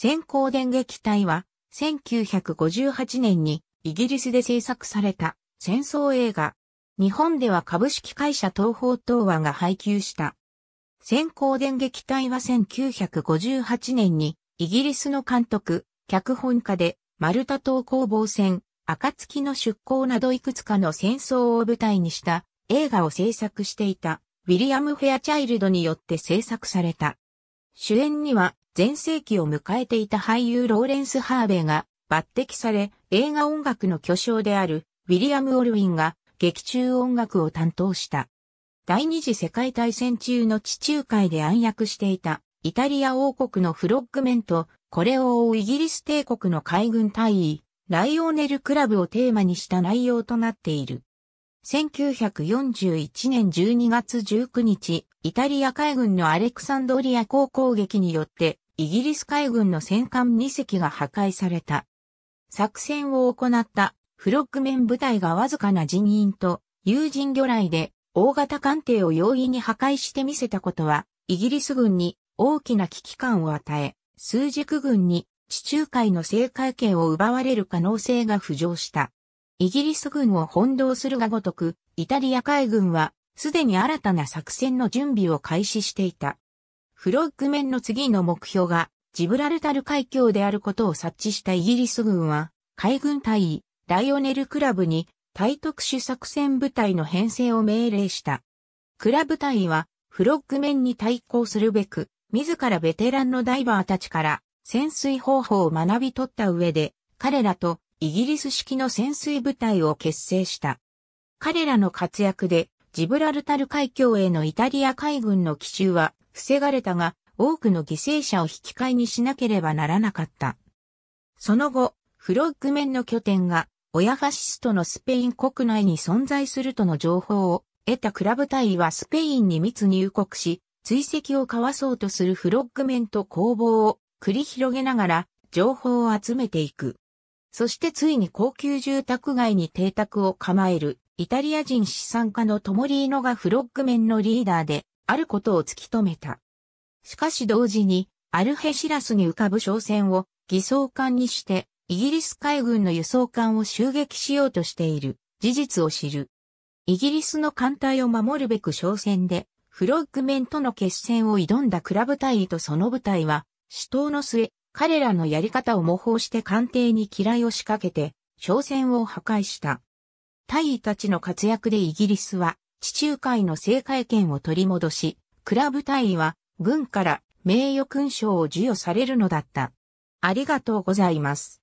先行電撃隊は、1958年にイギリスで制作された戦争映画。日本では株式会社東方東和が配給した。先行電撃隊は1958年にイギリスの監督、脚本家で丸太島攻防戦、暁の出港などいくつかの戦争を舞台にした映画を制作していたウィリアム・フェアチャイルドによって制作された。主演には全盛期を迎えていた俳優ローレンス・ハーベイが抜擢され、映画音楽の巨匠であるウィリアム・オルウィンが劇中音楽を担当した。第二次世界大戦中の地中海で暗躍していたイタリア王国のフロッグメント、これを追うイギリス帝国の海軍大尉、ライオーネル・クラブをテーマにした内容となっている。1941年12月19日、イタリア海軍のアレクサンドリア港攻撃によって、イギリス海軍の戦艦2隻が破壊された。作戦を行ったフロッグメン部隊がわずかな人員と友人魚雷で大型艦艇を容易に破壊してみせたことは、イギリス軍に大きな危機感を与え、数軸軍に地中海の制海権を奪われる可能性が浮上した。イギリス軍を翻弄するがごとく、イタリア海軍は、すでに新たな作戦の準備を開始していた。フロッグ面の次の目標が、ジブラルタル海峡であることを察知したイギリス軍は、海軍隊員、ライオネル・クラブに、対特殊作戦部隊の編成を命令した。クラブ隊は、フロッグ面に対抗するべく、自らベテランのダイバーたちから、潜水方法を学び取った上で、彼らとイギリス式の潜水部隊を結成した。彼らの活躍で、ジブラルタル海峡へのイタリア海軍の奇襲は防がれたが、多くの犠牲者を引き換えにしなければならなかった。その後、フロッグ面の拠点が、親ファシストのスペイン国内に存在するとの情報を得たクラブ隊はスペインに密入国し、追跡を交わそうとするフロッグ面と攻防を繰り広げながら情報を集めていく。そしてついに高級住宅街に邸宅を構える、イタリア人資産家のトモリーノがフロッグ面のリーダーで、あることを突き止めた。しかし同時に、アルヘシラスに浮かぶ商船を偽装艦にして、イギリス海軍の輸送艦を襲撃しようとしている事実を知る。イギリスの艦隊を守るべく商船で、フロッグメンとの決戦を挑んだクラブ隊とその部隊は、死闘の末、彼らのやり方を模倣して官邸に嫌いを仕掛けて、商船を破壊した。大尉たちの活躍でイギリスは、地中海の政界権を取り戻し、クラブ大尉は、軍から名誉勲章を授与されるのだった。ありがとうございます。